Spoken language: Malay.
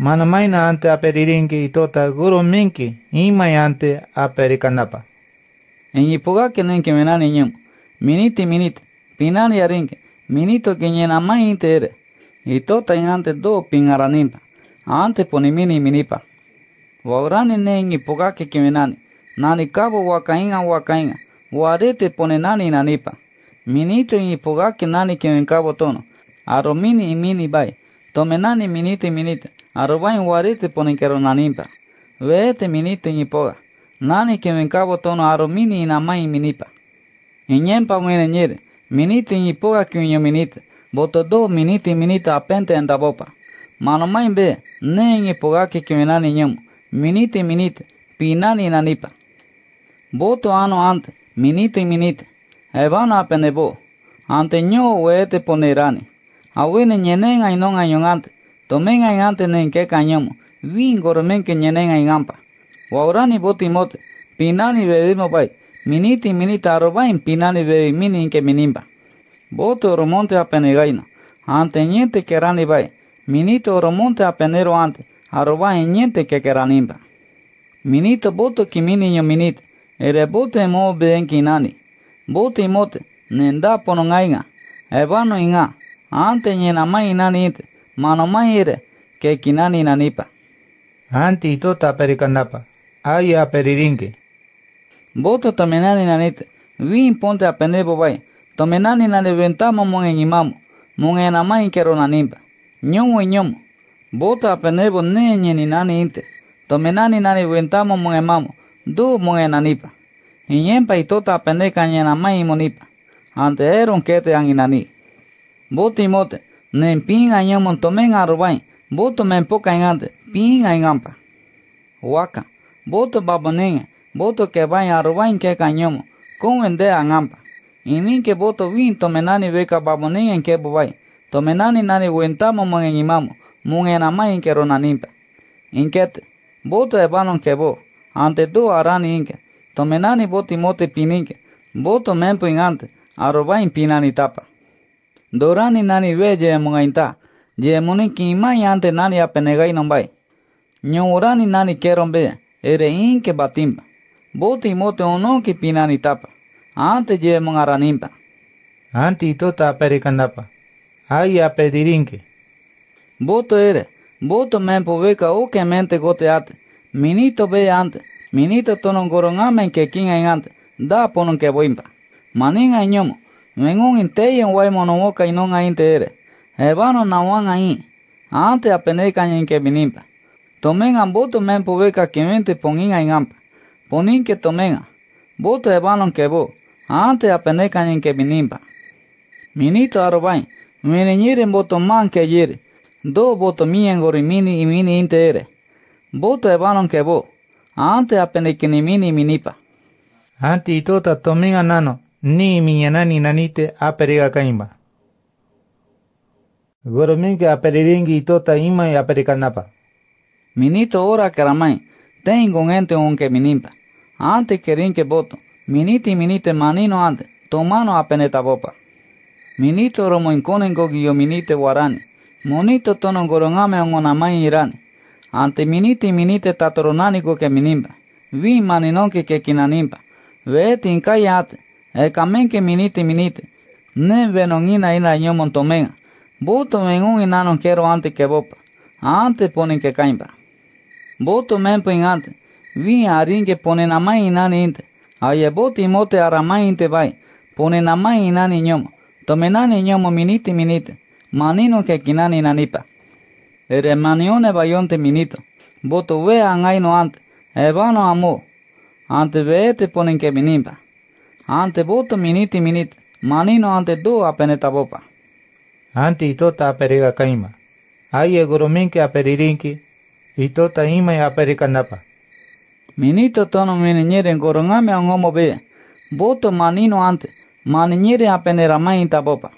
mana maina ante aperirinki y tota guru minki ima y ante aperikanapa. En ipuga que nen que menan niñum, miniti minit, pinan y arinki, minito que nena más inter, y tota y ante do pingaranimpa, ante ponimini minipa. Wagrani nen ipuga que que menan, nani cabo wakainga wakainga, wadete pone nani nanipa. Minito y ipuga que nani que men cabo tono, aromini y mini bai, Tomenani miniti minite. Arubain nanimpa. poninkeronanimpa. Veete y poga Nani que me encabo tono aromini y namai minipa. Iñempa muere Minite poga que uño minite. Boto do y minita apente en tabopa. Manomai be. Ne nipoga que que miniti ñomo. Minite minite. nani nanipa. Boto ano ante. miniti minit, Evana apenebo. Ante ño ponerani. Awine ñenen ainon ante, Tomen ayante nen que cañomo. Vin gormen que ñenen aigampa. Waurani botimote. Pinani bebimo pai. Miniti minita arobain pinani bebi minin que minimba. Boto romonte a Ante ñente kerani bai. Minito romonte apenero ante. Arobain ñente que queranimba. Minito boto kimini yo minite. Ere bote mo beden kinani. Bote imote. Nenda ponon aiga. Ebano inga. Ante ñe na mai na nit, mano mai ir, ke kinani na nipa. Ante y tota pericandapa, ay a peririnque. Boto tomenani na nit, vin ponte a pende bobay, tomenani na leventamo mon en imamo, mon en amai quero na nipa, ñomo e y ñomo. Boto a pende bo ne ñe ni nani inte, tomenani na leventamo mon en mamo, du mon en anipa. Iñempa y tota pende cañe na mai monipa, ante eron que te an inanipa. Bote y mote. Nen pin aña montomen arubay. Boto men poca en ante. Pin aña Huaca. Boto baboneña. Boto que vaya arubay que cañomo. Con vende a ampa. Y ni que boto vin tomenani beca baboneña en que bubay. Tomenani nani huentamo mon en imamo. Mon en amay en que ronanimpa. Inquete. Boto de banon que bo. Ante tu arani inque. Tomenani boti mote pininque. Boto men pin ante. Arubay pinani tapa. Dorani nani ve je mungainta. Je muni ki imai ante nani apenegai nombai. Nyo urani nani keron be. Ere inke batimba. Boti imote ono ki pinani tapa. Ante je mungaranimba. Ante ito ta perikandapa. Ai apedirinke. Boto ere. Boto mempo veka oke mente gote ate. Minito be ante. Minito tonon goron amen ke kinga ingante. Da ponon ke boimba. Maninga inyomo. un inte en guay monomoca y non ahí ere, evano Hermano nawan ahí. Antes aprendí en que vinimpa. Tomen ambuto men pubeca que mente ponin en ampa. Ponin que tomen. Buto vanon que bo. Antes aprendí caña en que vinimpa. Minito arobain. voto man que Do botomien gorimini y mini inte voto Buto que bo. ante aprendí que ni mini minipa. Anti y tota tomen nano ni miña nani nanite aperega kaimba. Goro minke aperirengi itota ima y e aperikanapa. Minito ora karamai, tengo un ente onke minimpa. Ante kerinke boto, miniti minite manino ante, tomano apeneta bopa. Minito romo inkonengo giyo minite warani, monito tono gorongame ongonamai irani. Ante miniti minite tatoronani goke minimpa, vi maninonke kekinanimpa, veeti inkai ante, El camen que minite minite. Ne venonina ina ño tomena, Buto men un inano quiero antes que bopa. Antes ponen que caimba. Buto men poinante, Vi harin que ponen a ina inani inte. Aye boti mote arama inte vai. Ponen a mai inani ñomo. ñomo minite minite. Manino que el nanipa. ne bayonte minito. Boto vean aino ante vano amo. Ante veete ponen que ante boto miniti minit manino ante do apene tabopa ante itota aperega kaima ai eguruminki aperirinki itota ima ya aperika napa minito tono mininyere gorongame angomo be boto manino ante maninyere apene ramai tabopa